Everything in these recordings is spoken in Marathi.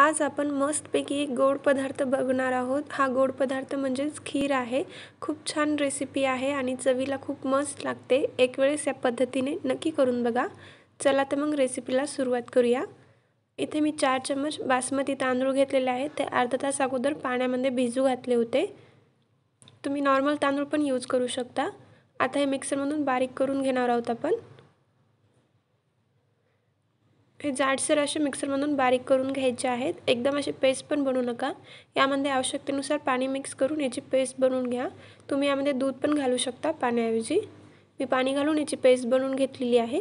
आज आपण मस्तपैकी एक गोड पदार्थ बघणार आहोत हा गोड पदार्थ म्हणजेच खीर आहे खूप छान रेसिपी आहे आणि चवीला खूप मस्त लागते एक वेळेस या पद्धतीने नक्की करून बघा चला तर मग रेसिपीला सुरुवात करूया इथे मी चार चम्मच बासमती तांदूळ घेतलेले आहेत ते अर्धा तास अगोदर पाण्यामध्ये भिजू घातले होते तुम्ही नॉर्मल तांदूळ पण यूज करू शकता आता हे मिक्सरमधून बारीक करून घेणार आहोत आपण हे जाडसर असे मिक्सरमधून बारीक करून घ्यायचे आहेत एकदम असे पेस्ट पण बनवू नका यामध्ये आवश्यकतेनुसार पाणी मिक्स करून याची पेस्ट बनवून घ्या तुम्ही यामध्ये दूध पण घालू शकता पाण्याऐवजी मी पाणी घालून याची पेस्ट बनवून घेतलेली आहे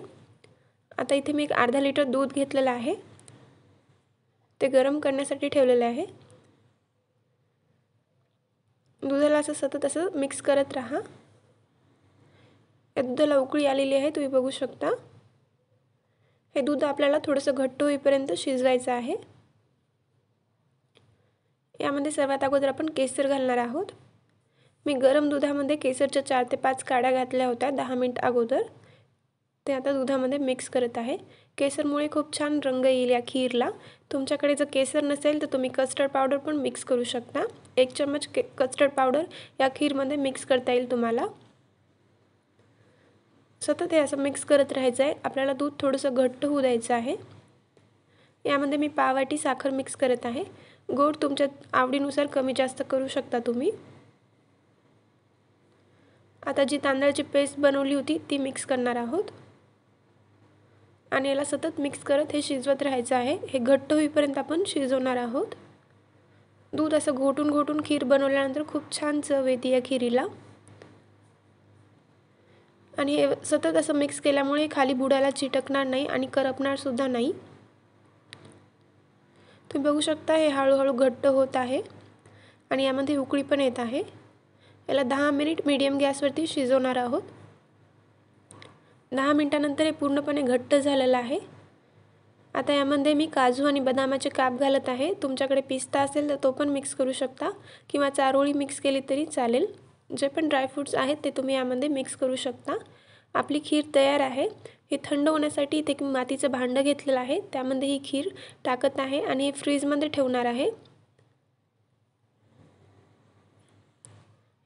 आता इथे मी एक अर्धा लिटर दूध घेतलेलं आहे ते गरम करण्यासाठी ठेवलेलं आहे दुधाला असं सतत असं मिक्स करत राहा या दुधाला उकळी आलेली आहे तुम्ही बघू शकता हे दूध आपल्याला थोडंसं घट्ट होईपर्यंत शिजवायचं आहे यामध्ये सर्वात अगोदर आपण केसर घालणार आहोत मी गरम दुधामध्ये केसरच्या चार ते पाच काड्या घातल्या होत्या दहा मिनिट अगोदर ते आता दुधामध्ये मिक्स करत आहे केसरमुळे खूप छान रंग येईल या खीरला तुमच्याकडे जर केसर नसेल तर तुम्ही कस्टर्ड पावडर पण मिक्स करू शकता एक चम्मच के कस्टर्ड पावडर या खीरमध्ये मिक्स करता येईल तुम्हाला सतत हे असं मिक्स करत राहायचं आहे आपल्याला दूध थोडंसं घट्ट होऊ द्यायचं आहे यामध्ये मी पावाटी साखर मिक्स करत आहे गोड तुमच्या आवडीनुसार कमी जास्त करू शकता तुम्ही आता जी तांदळाची पेस्ट बनवली होती ती मिक्स करणार आहोत आणि याला सतत मिक्स करत हे शिजवत राहायचं आहे हे घट्ट होईपर्यंत आपण शिजवणार आहोत दूध असं घोटून घोटून खीर बनवल्यानंतर खूप छान चव येते या खिरीला आणि हे सतत असं मिक्स केल्यामुळे खाली बुडाला चिटकणार नाही आणि करपणारसुद्धा नाही तुम्ही बघू शकता हे हळूहळू घट्ट होत आहे आणि यामध्ये उकळी पण येत आहे याला दहा मिनिट मीडियम गॅसवरती शिजवणार आहोत दहा मिनटानंतर हे पूर्णपणे घट्ट झालेलं आहे आता यामध्ये मी काजू आणि बदामाचे काप घालत आहे तुमच्याकडे पिस्ता असेल तर तो पण मिक्स करू शकता किंवा चारोळी मिक्स केली तरी चालेल जे पण ड्रायफ्रूट्स आहेत ते तुम्ही यामध्ये मिक्स करू शकता आपली खीर तयार आहे हे थंड होण्यासाठी इथे एक मातीचं भांडं घेतलेलं आहे त्यामध्ये ही खीर टाकत आहे आणि हे फ्रीजमध्ये ठेवणार आहे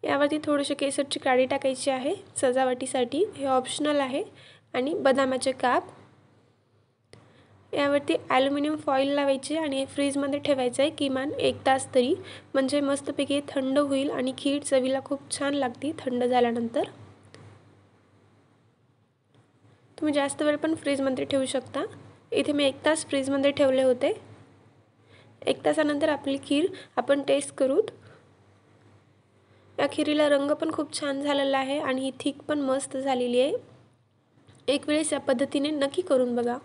यावरती थोडेसे केसरची काळी टाकायची आहे सजावटीसाठी हे ऑप्शनल आहे आणि बदामाचे काप यावरती ॲल्युमिनियम फॉईल लावायची आणि फ्रीजमध्ये ठेवायचं आहे किमान एक तास तरी म्हणजे मस्तपैकी थंड होईल आणि खीर चवीला खूप छान लागते थंड झाल्यानंतर तुम्ही जास्त वेळ पण फ्रीजमध्ये ठेवू शकता इथे मी एक तास फ्रीजमध्ये ठेवले होते एक तासानंतर आपली खीर आपण टेस्ट करूत या खिरीला रंग पण खूप छान झालेला आहे आणि ही थिक पण मस्त झालेली आहे एक वेळेस या पद्धतीने नक्की करून बघा